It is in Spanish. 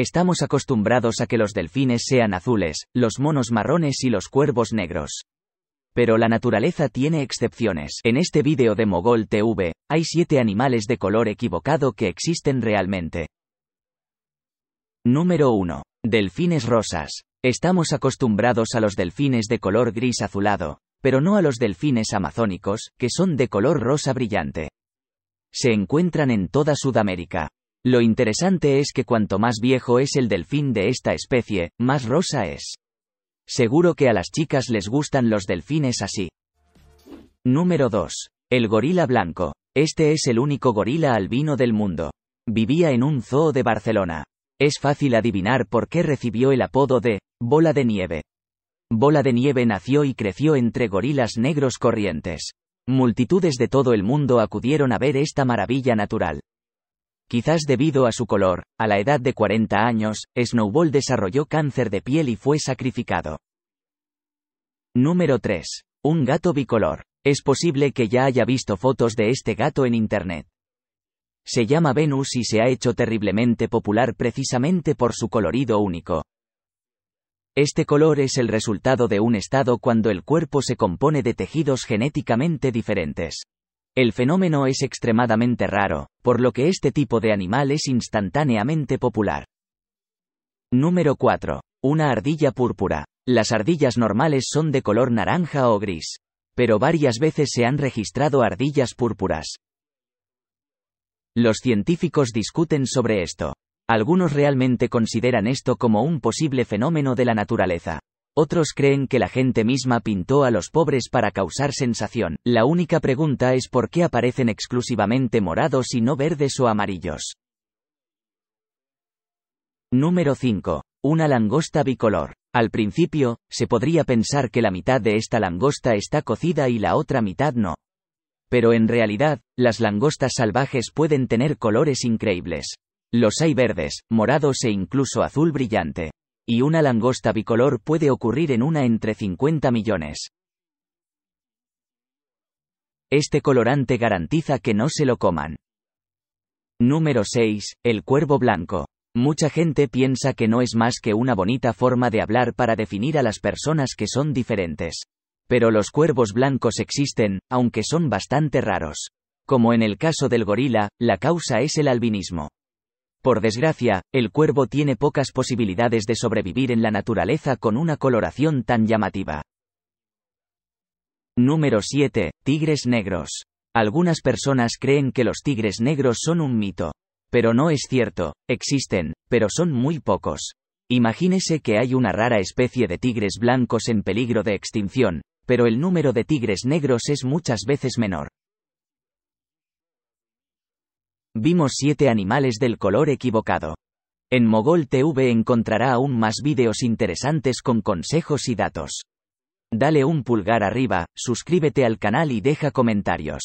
Estamos acostumbrados a que los delfines sean azules, los monos marrones y los cuervos negros. Pero la naturaleza tiene excepciones. En este vídeo de Mogol TV, hay 7 animales de color equivocado que existen realmente. Número 1. Delfines rosas. Estamos acostumbrados a los delfines de color gris azulado, pero no a los delfines amazónicos, que son de color rosa brillante. Se encuentran en toda Sudamérica, lo interesante es que cuanto más viejo es el delfín de esta especie, más rosa es. Seguro que a las chicas les gustan los delfines así. Número 2. El gorila blanco. Este es el único gorila albino del mundo. Vivía en un zoo de Barcelona. Es fácil adivinar por qué recibió el apodo de bola de nieve. Bola de nieve nació y creció entre gorilas negros corrientes. Multitudes de todo el mundo acudieron a ver esta maravilla natural. Quizás debido a su color, a la edad de 40 años, Snowball desarrolló cáncer de piel y fue sacrificado. Número 3. Un gato bicolor. Es posible que ya haya visto fotos de este gato en Internet. Se llama Venus y se ha hecho terriblemente popular precisamente por su colorido único. Este color es el resultado de un estado cuando el cuerpo se compone de tejidos genéticamente diferentes. El fenómeno es extremadamente raro, por lo que este tipo de animal es instantáneamente popular. Número 4. Una ardilla púrpura. Las ardillas normales son de color naranja o gris. Pero varias veces se han registrado ardillas púrpuras. Los científicos discuten sobre esto. Algunos realmente consideran esto como un posible fenómeno de la naturaleza. Otros creen que la gente misma pintó a los pobres para causar sensación. La única pregunta es por qué aparecen exclusivamente morados y no verdes o amarillos. Número 5. Una langosta bicolor. Al principio, se podría pensar que la mitad de esta langosta está cocida y la otra mitad no. Pero en realidad, las langostas salvajes pueden tener colores increíbles. Los hay verdes, morados e incluso azul brillante y una langosta bicolor puede ocurrir en una entre 50 millones. Este colorante garantiza que no se lo coman. Número 6. El cuervo blanco. Mucha gente piensa que no es más que una bonita forma de hablar para definir a las personas que son diferentes. Pero los cuervos blancos existen, aunque son bastante raros. Como en el caso del gorila, la causa es el albinismo. Por desgracia, el cuervo tiene pocas posibilidades de sobrevivir en la naturaleza con una coloración tan llamativa. Número 7. Tigres negros. Algunas personas creen que los tigres negros son un mito. Pero no es cierto, existen, pero son muy pocos. Imagínese que hay una rara especie de tigres blancos en peligro de extinción, pero el número de tigres negros es muchas veces menor. Vimos siete animales del color equivocado. En Mogol TV encontrará aún más vídeos interesantes con consejos y datos. Dale un pulgar arriba, suscríbete al canal y deja comentarios.